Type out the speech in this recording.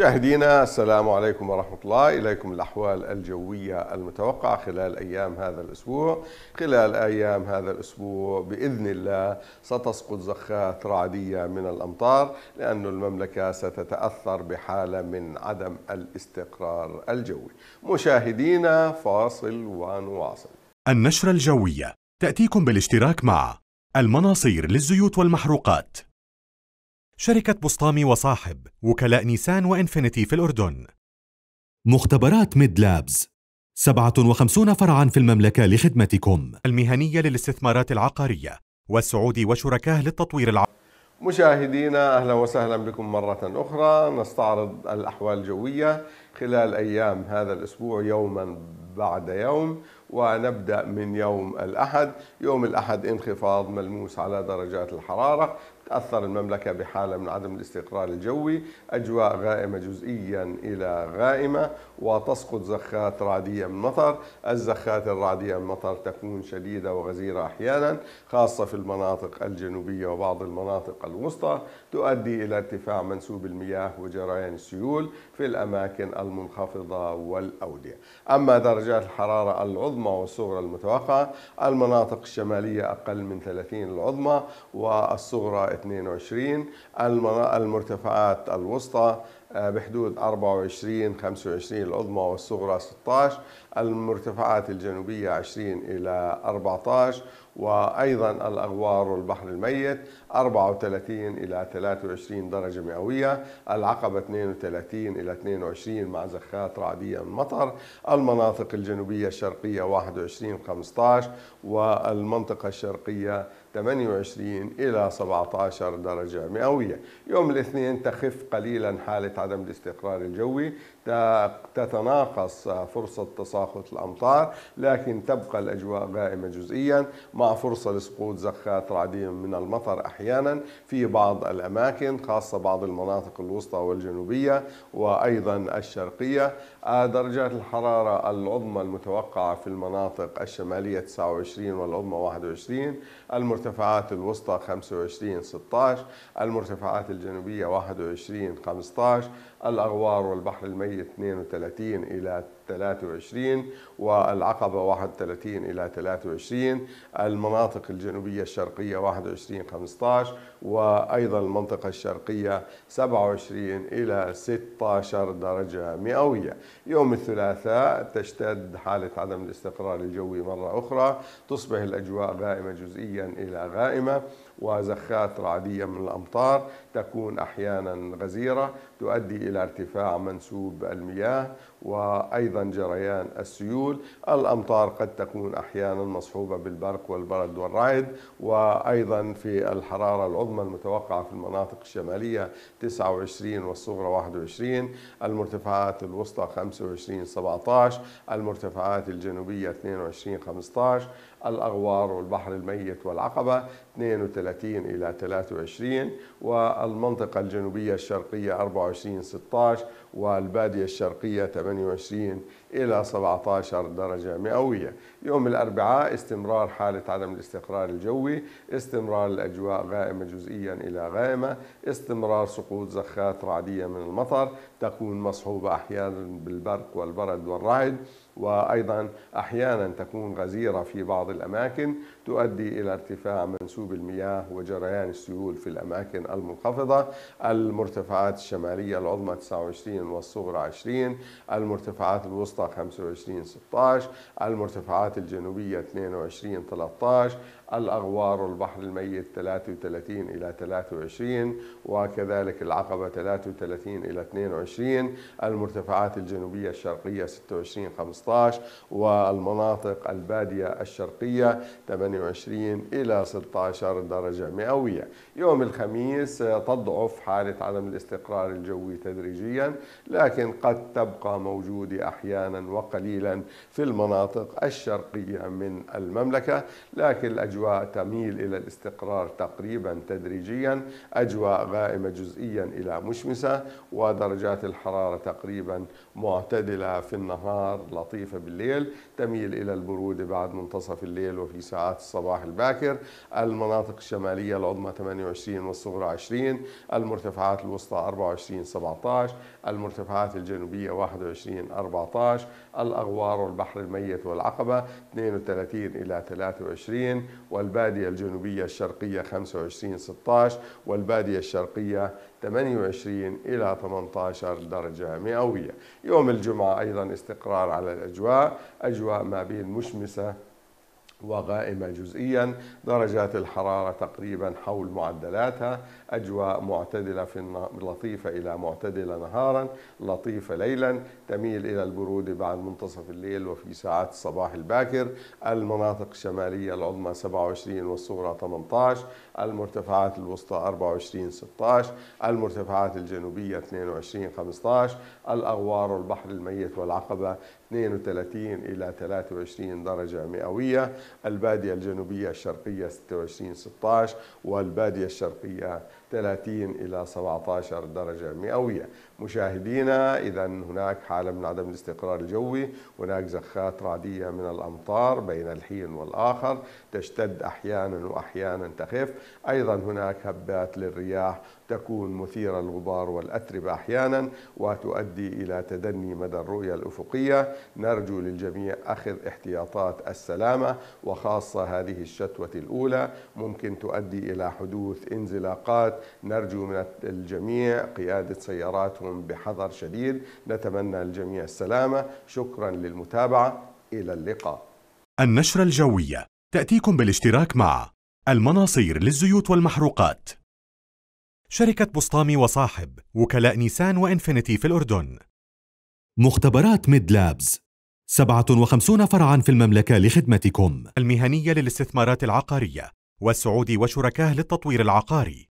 مشاهدينا السلام عليكم ورحمة الله إليكم الأحوال الجوية المتوقعة خلال أيام هذا الأسبوع خلال أيام هذا الأسبوع بإذن الله ستسقط زخات رعدية من الأمطار لأن المملكة ستتأثر بحالة من عدم الاستقرار الجوي مشاهدينا فاصل ونواصل النشرة الجوية تأتيكم بالاشتراك مع المناصير للزيوت والمحروقات شركة بسطامي وصاحب وكلاء نيسان وإنفينيتي في الأردن مختبرات ميد لابز 57 فرعا في المملكة لخدمتكم المهنية للاستثمارات العقارية والسعودي وشركاه للتطوير العقاري مشاهدينا أهلا وسهلا بكم مرة أخرى نستعرض الأحوال الجوية خلال أيام هذا الأسبوع يوما بعد يوم ونبدأ من يوم الأحد يوم الأحد انخفاض ملموس على درجات الحرارة تأثر المملكة بحالة من عدم الاستقرار الجوي أجواء غائمة جزئيا إلى غائمة وتسقط زخات رعدية من مطر الزخات الرعدية من مطر تكون شديدة وغزيرة أحيانا خاصة في المناطق الجنوبية وبعض المناطق الوسطى تؤدي إلى ارتفاع منسوب المياه وجريان السيول في الأماكن المنخفضة والأودية أما درجات الحرارة العظمى والصغرى المتوقعة المناطق الشمالية أقل من 30 العظمى والصغرى 22 المرتفعات الوسطى آه، بحدود 24 25 العظمى والصغرى 16 المرتفعات الجنوبية 20 إلى 14 وأيضا الأغوار والبحر الميت 34 إلى 23 درجة مئوية العقبة 32 إلى 22 مع زخات رعدية من مطر المناطق الجنوبية الشرقية 21 15 والمنطقة الشرقية 28 إلى 17 درجة مئوية يوم الاثنين تخف قليلا حالة عدم الاستقرار الجوي تتناقص فرصة تساقط الأمطار لكن تبقى الأجواء غائمة جزئيا مع فرصة لسقوط زخات رعدية من المطر أحيانا في بعض الأماكن خاصة بعض المناطق الوسطى والجنوبية وأيضا الشرقية آه، درجات الحرارة العظمى المتوقعة في المناطق الشمالية 29 والعظمى 21 المرتفعة المرتفعات الوسطى 25 16 المرتفعات الجنوبية 21 15 الأغوار والبحر الميت 32 إلى 23 والعقبة 31 إلى 23 المناطق الجنوبية الشرقية 21 15 وأيضا المنطقة الشرقية 27 إلى 16 درجة مئوية يوم الثلاثاء تشتد حالة عدم الاستقرار الجوي مرة أخرى تصبح الأجواء غائمة جزئيا إلى غائمة وزخات رعدية من الأمطار تكون أحيانا غزيرة تؤدي إلى ارتفاع منسوب المياه وأيضا جريان السيول الأمطار قد تكون أحيانا مصحوبة بالبرق والبرد والرعد وأيضا في الحرارة العظمى المتوقعة في المناطق الشمالية 29 والصغرى 21 المرتفعات الوسطى 25 17 المرتفعات الجنوبية 22 15 الأغوار والبحر الميت والعقبة 32 إلى 23 والمنطقة الجنوبية الشرقية 24 16 والبادية الشرقية 28 إلى 17 درجة مئوية يوم الأربعاء استمرار حالة عدم الاستقرار الجوي استمرار الأجواء غائمة جزئيا إلى غائمة استمرار سقوط زخات رعدية من المطر تكون مصحوبة أحيانا بالبرق والبرد والرعد وايضا احيانا تكون غزيره في بعض الاماكن تؤدي الى ارتفاع منسوب المياه وجريان السيول في الاماكن المنخفضه، المرتفعات الشماليه العظمى 29 والصغرى 20 المرتفعات الوسطى 25 16 المرتفعات الجنوبية 22 13 الأغوار والبحر الميت 33 إلى 23 وكذلك العقبة 33 إلى 22 المرتفعات الجنوبية الشرقية 26 15 15 والمناطق البادية الشرقية 28 إلى 16 درجة مئوية يوم الخميس تضعف حالة عدم الاستقرار الجوي تدريجيا لكن قد تبقى موجودة أحيانا وقليلا في المناطق الشرقية من المملكة لكن الأجواء تميل إلى الاستقرار تقريبا تدريجيا أجواء غائمة جزئيا إلى مشمسة ودرجات الحرارة تقريبا معتدلة في النهار لطيفة لطيفة بالليل تميل إلى البرودة بعد منتصف الليل وفي ساعات الصباح الباكر المناطق الشمالية العظمى 28 والصغرى 20 المرتفعات الوسطى 24 17 المرتفعات الجنوبية 21 14 الأغوار والبحر الميت والعقبة 32 إلى 23 والبادية الجنوبية الشرقية 25 16 والبادية الشرقية 28 إلى 18 درجة مئوية يوم الجمعة أيضا استقرار على الأجواء أجواء ما بين مشمسة وغائمة جزئيا درجات الحرارة تقريبا حول معدلاتها أجواء معتدلة في لطيفة إلى معتدلة نهارا لطيفة ليلا تميل إلى البرودة بعد منتصف الليل وفي ساعات الصباح الباكر المناطق الشمالية العظمى 27 والصغرى 18 المرتفعات الوسطى 24 16 المرتفعات الجنوبية 22 15 الأغوار والبحر الميت والعقبة 32 إلى 23 درجة مئوية البادية الجنوبية الشرقية 26 16 والبادية الشرقية 30 إلى 17 درجة مئوية مشاهدينا إذا هناك حالة من عدم الاستقرار الجوي هناك زخات رعدية من الأمطار بين الحين والآخر تشتد أحيانا وأحيانا تخف أيضا هناك هبات للرياح تكون مثيرة للغبار والأتربة أحيانا وتؤدي إلى تدني مدى الرؤية الأفقية نرجو للجميع أخذ احتياطات السلامة وخاصة هذه الشتوة الأولى ممكن تؤدي إلى حدوث انزلاقات نرجو من الجميع قيادة سياراتهم عليكم بحذر شديد نتمنى الجميع السلامة شكرا للمتابعة إلى اللقاء النشرة الجوية تأتيكم بالاشتراك مع المناصير للزيوت والمحروقات شركة بسطامي وصاحب وكلاء نيسان وإنفينيتي في الأردن مختبرات ميد لابز 57 فرعا في المملكة لخدمتكم المهنية للاستثمارات العقارية والسعودي وشركاه للتطوير العقاري